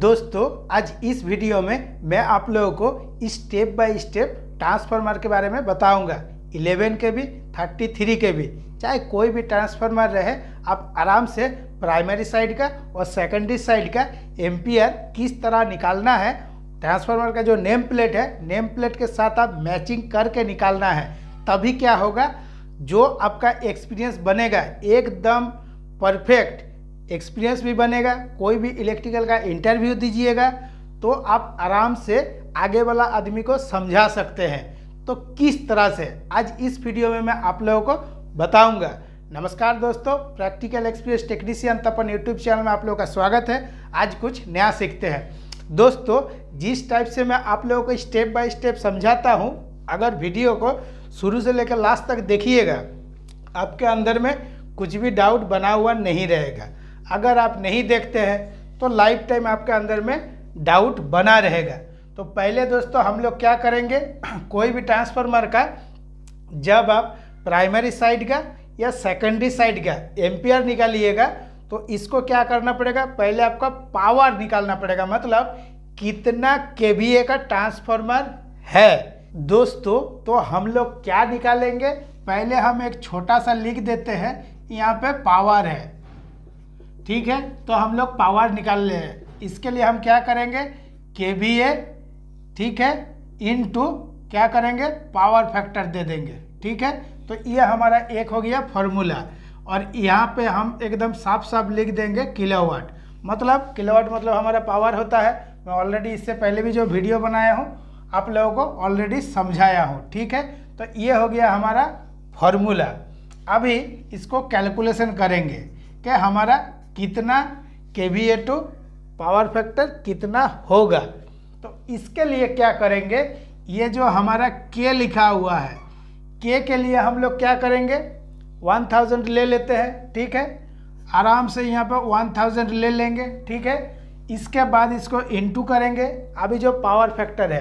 दोस्तों आज इस वीडियो में मैं आप लोगों को स्टेप बाय स्टेप ट्रांसफार्मर के बारे में बताऊंगा 11 के भी 33 के भी चाहे कोई भी ट्रांसफार्मर रहे आप आराम से प्राइमरी साइड का और सेकेंडरी साइड का एम्पियर किस तरह निकालना है ट्रांसफार्मर का जो नेम प्लेट है नेम प्लेट के साथ आप मैचिंग करके निकालना है तभी क्या होगा जो आपका एक्सपीरियंस बनेगा एकदम परफेक्ट एक्सपीरियंस भी बनेगा कोई भी इलेक्ट्रिकल का इंटरव्यू दीजिएगा तो आप आराम से आगे वाला आदमी को समझा सकते हैं तो किस तरह से आज इस वीडियो में मैं आप लोगों को बताऊंगा नमस्कार दोस्तों practical experience technician Tapan YouTube channel में आप लोगों का स्वागत है आज कुछ नया सीखते हैं दोस्तों जिस टाइप से मैं आप लोगों को स्टेप बाय स्टेप समझाता हूँ अगर वीडियो को शुरू से लेकर लास्ट तक देखिएगा आपके अंदर में कुछ भी डाउट बना हुआ नहीं रहेगा अगर आप नहीं देखते हैं तो लाइफ टाइम आपके अंदर में डाउट बना रहेगा तो पहले दोस्तों हम लोग क्या करेंगे कोई भी ट्रांसफार्मर का जब आप प्राइमरी साइड का या सेकेंडरी साइड का एम्पियर निकालिएगा तो इसको क्या करना पड़ेगा पहले आपका पावर निकालना पड़ेगा मतलब कितना के का ट्रांसफार्मर है दोस्तों तो हम लोग क्या निकालेंगे पहले हम एक छोटा सा लिख देते हैं यहाँ पे पावर है ठीक है तो हम लोग पावर निकाल ले इसके लिए हम क्या करेंगे के वी ए ठीक है इन टू क्या करेंगे पावर फैक्टर दे देंगे ठीक है तो ये हमारा एक हो गया फॉर्मूला और यहाँ पे हम एकदम साफ साफ लिख देंगे किलोवाट मतलब किलोवाट मतलब हमारा पावर होता है मैं ऑलरेडी इससे पहले भी जो वीडियो बनाया हूँ आप लोगों को ऑलरेडी समझाया हूँ ठीक है तो ये हो गया हमारा फॉर्मूला अभी इसको कैलकुलेशन करेंगे कि हमारा कितना K V A to power factor कितना होगा तो इसके लिए क्या करेंगे ये जो हमारा के लिखा हुआ है के के लिए हम लोग क्या करेंगे वन थाउजेंड ले लेते हैं ठीक है आराम से यहाँ पर वन थाउजेंड ले लेंगे ठीक है इसके बाद इसको इनटू करेंगे अभी जो पावर फैक्टर है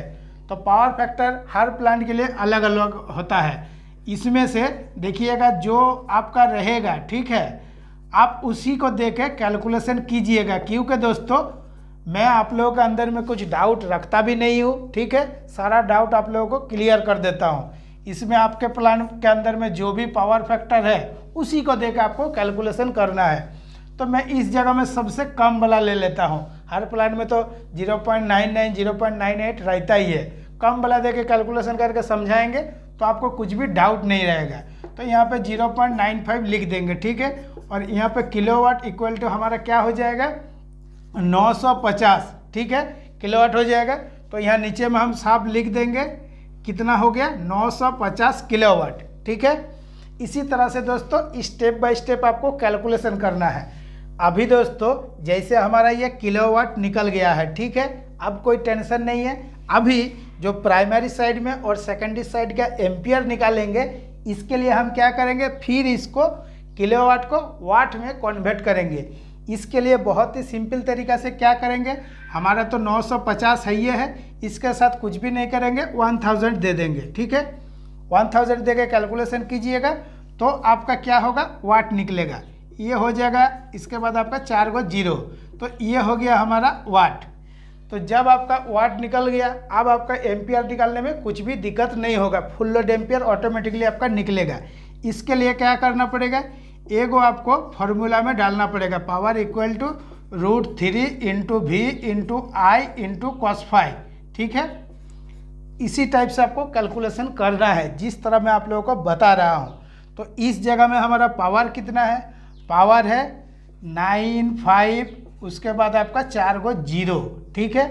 तो पावर फैक्टर हर प्लांट के लिए अलग अलग होता है इसमें से देखिएगा जो आपका रहेगा ठीक है आप उसी को देख के कैलकुलेशन कीजिएगा क्योंकि दोस्तों मैं आप लोगों के अंदर में कुछ डाउट रखता भी नहीं हूँ ठीक है सारा डाउट आप लोगों को क्लियर कर देता हूँ इसमें आपके प्लान के अंदर में जो भी पावर फैक्टर है उसी को देख आपको कैलकुलेशन करना है तो मैं इस जगह में सबसे कम वाला ले लेता हूँ हर प्लान में तो 0.99 0.98 रहता ही है कम वाला दे के कैलकुलेशन करके समझाएंगे तो आपको कुछ भी डाउट नहीं रहेगा तो यहाँ पे 0.95 लिख देंगे ठीक है और यहाँ पे किलोवाट इक्वल टू हमारा क्या हो जाएगा 950 ठीक है किलोवाट हो जाएगा तो यहाँ नीचे में हम साफ लिख देंगे कितना हो गया 950 किलोवाट ठीक है इसी तरह से दोस्तों स्टेप बाय स्टेप आपको कैलकुलेशन करना है अभी दोस्तों जैसे हमारा ये किलोवाट निकल गया है ठीक है अब कोई टेंशन नहीं है अभी जो प्राइमरी साइड में और सेकेंडरी साइड का एम्पियर निकालेंगे इसके लिए हम क्या करेंगे फिर इसको किलोवाट को वाट में कन्वर्ट करेंगे इसके लिए बहुत ही सिंपल तरीका से क्या करेंगे हमारा तो 950 है ये है इसके साथ कुछ भी नहीं करेंगे 1000 दे देंगे ठीक है 1000 दे कैलकुलेशन कीजिएगा तो आपका क्या होगा वाट निकलेगा ये हो जाएगा इसके बाद आपका चार गो जीरो तो ये हो गया हमारा वाट तो जब आपका वाट निकल गया अब आपका एम्पियर निकालने में कुछ भी दिक्कत नहीं होगा फुल लोड एम्पियर ऑटोमेटिकली आपका निकलेगा इसके लिए क्या करना पड़ेगा एगो आपको फॉर्मूला में डालना पड़ेगा power equal to root three into V into I into cos phi ठीक है इसी टाइप से आपको कैलकुलेशन करना है जिस तरह मैं आप लोगों को बता रहा हूँ तो इस जगह में हमारा पावर कितना है पावर है नाइन फाइव उसके बाद आपका चार गो जीरो ठीक है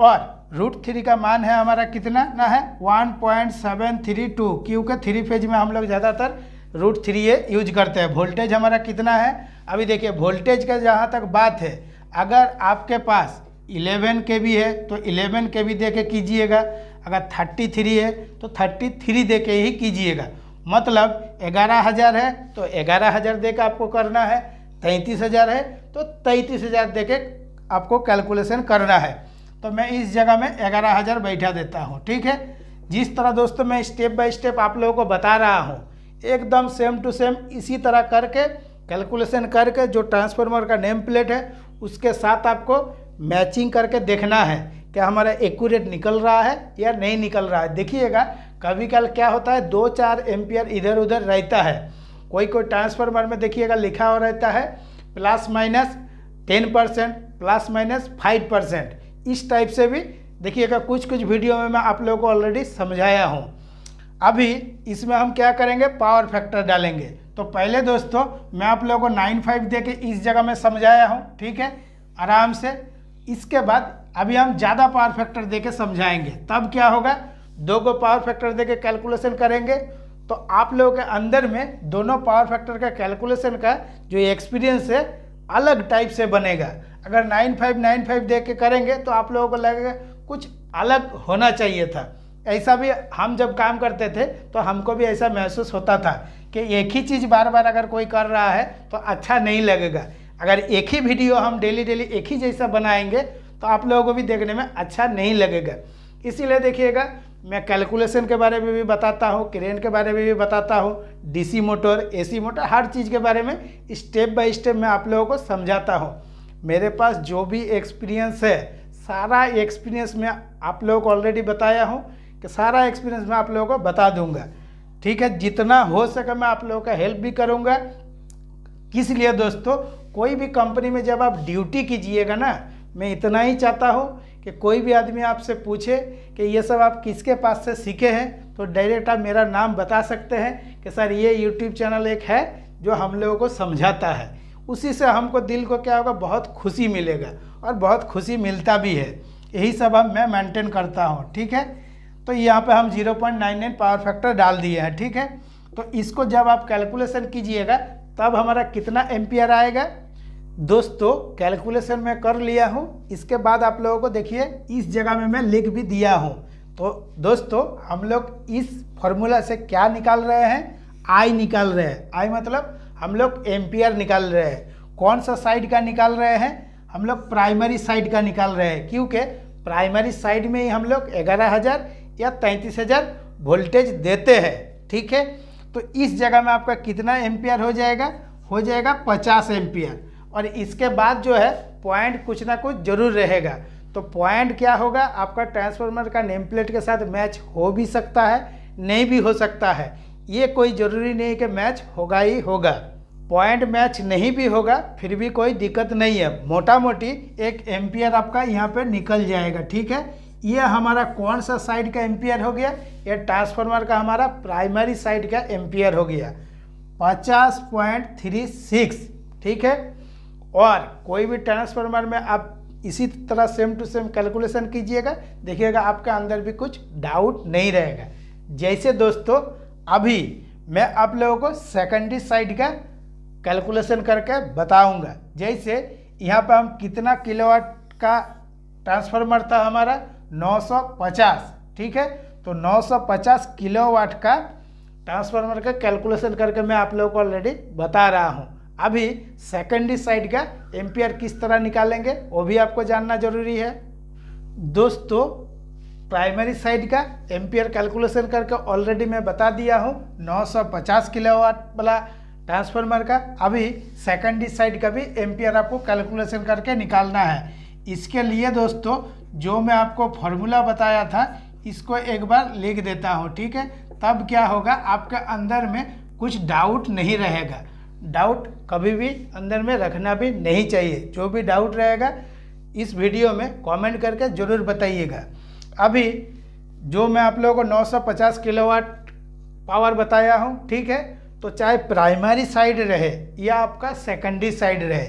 और रूट थ्री का मान है हमारा कितना ना है one point seven three two क्योंकि थ्री फेज में हम लोग ज़्यादातर रूट थ्री ए यूज करते हैं वोल्टेज हमारा कितना है अभी देखिए वोल्टेज का जहाँ तक बात है अगर आपके पास 11 के भी है तो 11 के भी दे के कीजिएगा अगर 33 है तो 33 दे के ही कीजिएगा मतलब ग्यारह हज़ार है तो ग्यारह हज़ार दे के आपको करना है तैंतीस हज़ार है तो तैंतीस हज़ार दे के आपको कैलकुलेशन करना है तो मैं इस जगह में ग्यारह हज़ार बैठा देता हूँ ठीक है जिस तरह दोस्तों मैं स्टेप बाय स्टेप आप लोगों को बता रहा हूँ एकदम सेम टू सेम इसी तरह करके कैलकुलेशन करके जो ट्रांसफार्मर का नेम प्लेट है उसके साथ आपको मैचिंग करके देखना है क्या हमारा एक्यूरेट निकल रहा है या नहीं निकल रहा है देखिएगा कभी कल क्या होता है दो चार एम्पियर इधर उधर रहता है कोई कोई ट्रांसफार्मर में देखिएगा लिखा हुआ रहता है plus minus ten percent plus minus five percent इस टाइप से भी देखिएगा कुछ कुछ वीडियो में मैं आप लोगों को ऑलरेडी समझाया हूँ अभी इसमें हम क्या करेंगे पावर फैक्टर डालेंगे तो पहले दोस्तों मैं आप लोगों को नाइन फाइव दे के इस जगह में समझाया हूँ ठीक है आराम से इसके बाद अभी हम ज़्यादा पावर फैक्टर दे के समझाएंगे तब क्या होगा दो को पावर फैक्टर दे के कैलकुलेशन करेंगे तो आप लोगों के अंदर में दोनों पावर फैक्टर का कैलकुलेशन का जो एक्सपीरियंस है अलग टाइप से बनेगा अगर नाइन फाइव नाइन फाइव दे के करेंगे तो आप लोगों को लगेगा कुछ अलग होना चाहिए था ऐसा भी हम जब काम करते थे तो हमको भी ऐसा महसूस होता था कि एक ही चीज़ बार बार अगर कोई कर रहा है तो अच्छा नहीं लगेगा अगर एक ही वीडियो हम डेली डेली एक ही जैसा बनाएंगे तो आप लोगों को भी देखने में अच्छा नहीं लगेगा इसीलिए देखिएगा मैं कैलकुलेशन के बारे में भी बताता हूँ क्रेन के बारे में भी बताता हूँ डीसी मोटर एसी मोटर हर चीज़ के बारे में स्टेप बाय स्टेप मैं आप लोगों को समझाता हूँ मेरे पास जो भी एक्सपीरियंस है सारा एक्सपीरियंस मैं आप लोगों को ऑलरेडी बताया हूँ कि सारा एक्सपीरियंस मैं आप लोगों को बता दूंगा ठीक है जितना हो सके मैं आप लोगों का हेल्प भी करूंगा इसलिए दोस्तों कोई भी कंपनी में जब आप ड्यूटी कीजिएगा ना मैं इतना ही चाहता हूँ कि कोई भी आदमी आपसे पूछे कि ये सब आप किसके पास से सीखे हैं तो डायरेक्ट आप मेरा नाम बता सकते हैं कि सर ये यूट्यूब चैनल एक है जो हम लोगों को समझाता है उसी से हमको दिल को क्या होगा बहुत खुशी मिलेगा और बहुत खुशी मिलता भी है यही सब हम मैं मेंटेन करता हूँ ठीक है तो यहाँ पे हम 0.99 पावर फैक्टर डाल दिए हैं ठीक है तो इसको जब आप कैलकुलेशन कीजिएगा तब हमारा कितना एम्पियर आएगा दोस्तों कैलकुलेशन मैं कर लिया हूँ इसके बाद आप लोगों को देखिए इस जगह में मैं लिख भी दिया हूँ तो दोस्तों हम लोग इस फॉर्मूला से क्या निकाल रहे हैं आई निकाल रहे हैं आई मतलब हम लोग एम्पियर निकाल रहे हैं कौन सा साइड का निकाल रहे हैं हम लोग प्राइमरी साइड का निकाल रहे हैं क्योंकि प्राइमरी साइड में ही हम लोग ग्यारह हज़ार या तैंतीस हज़ार वोल्टेज देते हैं ठीक है तो इस जगह में आपका कितना एम्पियर हो जाएगा हो जाएगा पचास एम्पियर और इसके बाद जो है पॉइंट कुछ ना कुछ जरूर रहेगा तो पॉइंट क्या होगा आपका ट्रांसफार्मर का नेम प्लेट के साथ मैच हो भी सकता है नहीं भी हो सकता है ये कोई ज़रूरी नहीं कि मैच होगा ही होगा पॉइंट मैच नहीं भी होगा फिर भी कोई दिक्कत नहीं है मोटा मोटी एक एम्पियर आपका यहाँ पे निकल जाएगा ठीक है ये हमारा कौन सा साइड का एम्पियर हो गया ये ट्रांसफार्मर का हमारा प्राइमरी साइड का एम्पियर हो गया पचास पॉइंट थ्री सिक्स ठीक है और कोई भी ट्रांसफार्मर में आप इसी तरह सेम टू सेम कैलकुलेशन कीजिएगा देखिएगा आपके अंदर भी कुछ डाउट नहीं रहेगा जैसे दोस्तों अभी मैं आप लोगों को सेकेंडरी साइड का कैलकुलेशन करके बताऊंगा जैसे यहाँ पर हम कितना किलोवाट का ट्रांसफार्मर था हमारा 950 ठीक है तो 950 किलोवाट का ट्रांसफार्मर का कैलकुलेशन करके मैं आप लोगों को ऑलरेडी बता रहा हूँ अभी सेकेंडरी साइड का एम्पियर किस तरह निकालेंगे वो भी आपको जानना जरूरी है दोस्तों प्राइमरी साइड का एम्पियर कैलकुलेशन करके ऑलरेडी मैं बता दिया हूँ 950 किलोवाट वाला ट्रांसफार्मर का अभी सेकेंडरी साइड का भी एम्पियर आपको कैलकुलेशन करके निकालना है इसके लिए दोस्तों जो मैं आपको फॉर्मूला बताया था इसको एक बार लिख देता हूँ ठीक है तब क्या होगा आपके अंदर में कुछ डाउट नहीं रहेगा डाउट कभी भी अंदर में रखना भी नहीं चाहिए जो भी डाउट रहेगा इस वीडियो में कमेंट करके ज़रूर बताइएगा अभी जो मैं आप लोगों को 950 किलोवाट पावर बताया हूँ ठीक है तो चाहे प्राइमरी साइड रहे या आपका सेकेंडरी साइड रहे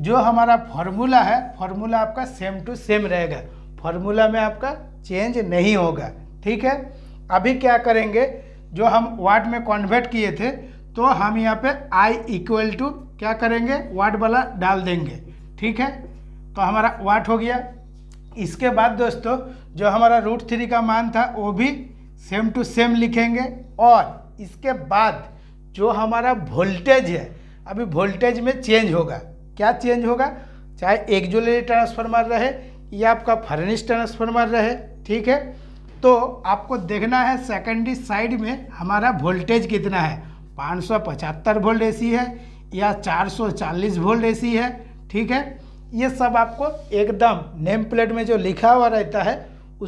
जो हमारा फार्मूला है फॉर्मूला आपका सेम टू सेम रहेगा फॉर्मूला में आपका चेंज नहीं होगा ठीक है अभी क्या करेंगे जो हम वाट में कॉन्वर्ट किए थे तो हम यहाँ पे आई इक्वल टू क्या करेंगे वाट वाला डाल देंगे ठीक है तो हमारा वाट हो गया इसके बाद दोस्तों जो हमारा रूट थ्री का मान था वो भी सेम टू सेम लिखेंगे और इसके बाद जो हमारा वोल्टेज है अभी वोल्टेज में चेंज होगा क्या चेंज होगा चाहे एक ज्वेलरी ट्रांसफार्मर रहे या आपका फर्निश ट्रांसफार्मर रहे ठीक है तो आपको देखना है सेकेंडरी साइड में हमारा वोल्टेज कितना है 575 वोल्ट ए है या 440 वोल्ट ए है ठीक है ये सब आपको एकदम नेम प्लेट में जो लिखा हुआ रहता है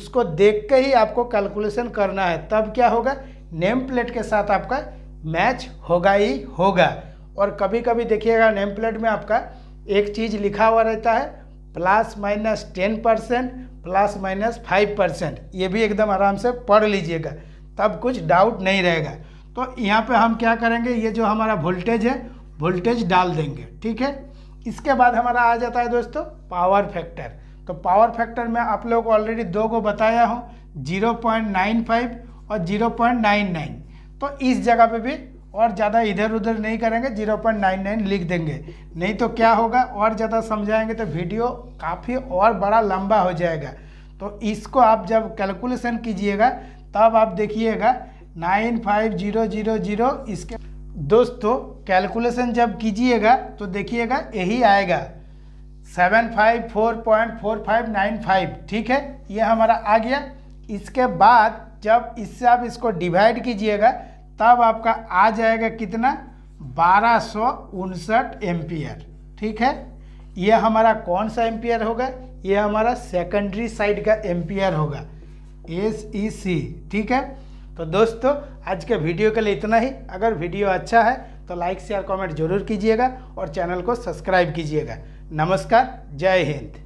उसको देख के ही आपको कैलकुलेशन करना है तब क्या होगा नेम प्लेट के साथ आपका मैच होगा ही होगा और कभी कभी देखिएगा नेम प्लेट में आपका एक चीज़ लिखा हुआ रहता है plus minus ten percent plus minus five percent ये भी एकदम आराम से पढ़ लीजिएगा तब कुछ डाउट नहीं रहेगा तो यहाँ पे हम क्या करेंगे ये जो हमारा वोल्टेज है वोल्टेज डाल देंगे ठीक है इसके बाद हमारा आ जाता है दोस्तों पावर फैक्टर तो पावर फैक्टर में आप लोग ऑलरेडी दो को बताया हूँ जीरो और जीरो तो इस जगह पर भी और ज़्यादा इधर उधर नहीं करेंगे जीरो पॉइंट नाइन नाइन लिख देंगे नहीं तो क्या होगा और ज़्यादा समझाएंगे तो वीडियो काफ़ी और बड़ा लंबा हो जाएगा तो इसको आप जब कैलकुलेशन कीजिएगा तब आप देखिएगा nine five zero zero zero इसके दोस्तों कैलकुलेशन जब कीजिएगा तो देखिएगा यही आएगा seven five four point four five nine five ठीक है ये हमारा आ गया इसके बाद जब इससे आप इसको डिवाइड कीजिएगा तब आपका आ जाएगा कितना बारह सौ उनसठ एम्पियर ठीक है यह हमारा कौन सा एम्पियर होगा यह हमारा सेकेंडरी साइड का एम्पियर होगा एस ई सी ठीक है तो दोस्तों आज के वीडियो के लिए इतना ही अगर वीडियो अच्छा है तो लाइक शेयर कमेंट जरूर कीजिएगा और चैनल को सब्सक्राइब कीजिएगा नमस्कार जय हिंद